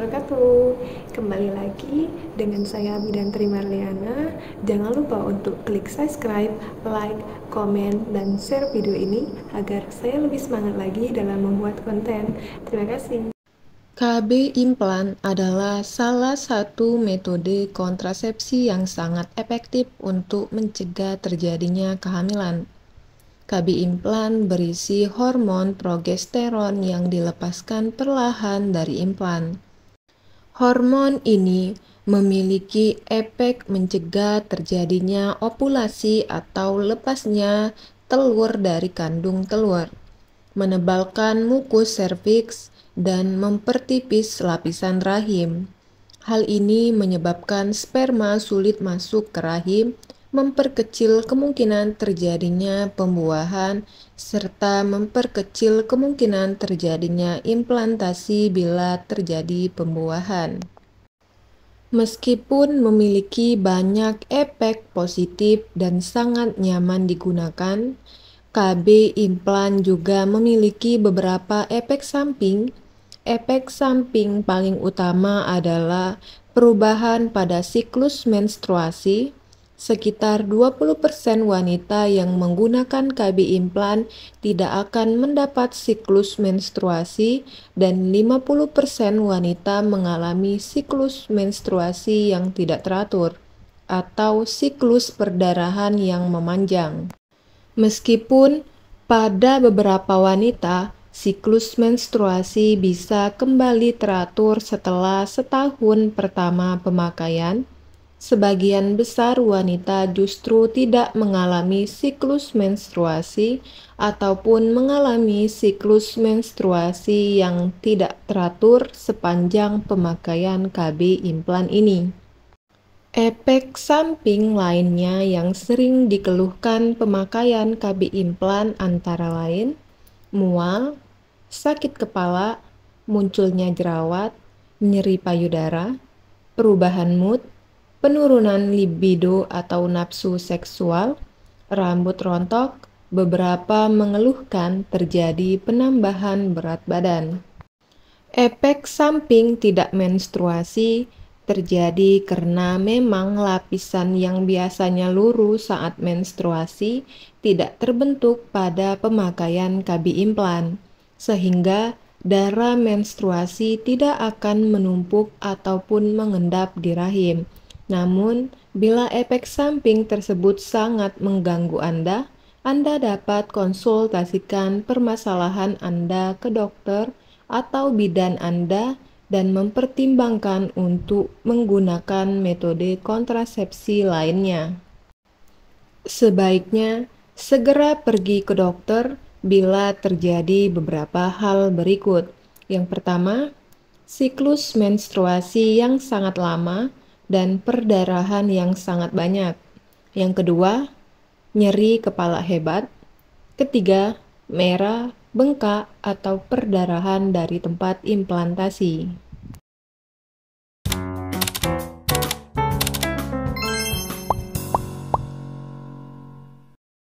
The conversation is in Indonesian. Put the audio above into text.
wabarakatuh Kembali lagi dengan saya Bidan Terima Liana Jangan lupa untuk klik subscribe, like, komen, dan share video ini Agar saya lebih semangat lagi dalam membuat konten Terima kasih KB implan adalah salah satu metode kontrasepsi yang sangat efektif untuk mencegah terjadinya kehamilan. KB implan berisi hormon progesteron yang dilepaskan perlahan dari implan. Hormon ini memiliki efek mencegah terjadinya opulasi atau lepasnya telur dari kandung telur, menebalkan mukus serviks, dan mempertipis lapisan rahim. Hal ini menyebabkan sperma sulit masuk ke rahim memperkecil kemungkinan terjadinya pembuahan, serta memperkecil kemungkinan terjadinya implantasi bila terjadi pembuahan. Meskipun memiliki banyak efek positif dan sangat nyaman digunakan, KB implan juga memiliki beberapa efek samping. Efek samping paling utama adalah perubahan pada siklus menstruasi, sekitar 20% wanita yang menggunakan KB implan tidak akan mendapat siklus menstruasi dan 50% wanita mengalami siklus menstruasi yang tidak teratur atau siklus perdarahan yang memanjang. Meskipun pada beberapa wanita, siklus menstruasi bisa kembali teratur setelah setahun pertama pemakaian, sebagian besar wanita justru tidak mengalami siklus menstruasi ataupun mengalami siklus menstruasi yang tidak teratur sepanjang pemakaian KB implan ini. Efek samping lainnya yang sering dikeluhkan pemakaian KB implan antara lain mual, sakit kepala, munculnya jerawat, nyeri payudara, perubahan mood, penurunan libido atau nafsu seksual, rambut rontok, beberapa mengeluhkan terjadi penambahan berat badan. Efek samping tidak menstruasi terjadi karena memang lapisan yang biasanya lurus saat menstruasi tidak terbentuk pada pemakaian kabi implan, sehingga darah menstruasi tidak akan menumpuk ataupun mengendap di rahim namun, bila efek samping tersebut sangat mengganggu Anda, Anda dapat konsultasikan permasalahan Anda ke dokter atau bidan Anda dan mempertimbangkan untuk menggunakan metode kontrasepsi lainnya. Sebaiknya segera pergi ke dokter bila terjadi beberapa hal berikut. Yang pertama, siklus menstruasi yang sangat lama dan perdarahan yang sangat banyak. Yang kedua, nyeri kepala hebat. Ketiga, merah, bengkak, atau perdarahan dari tempat implantasi.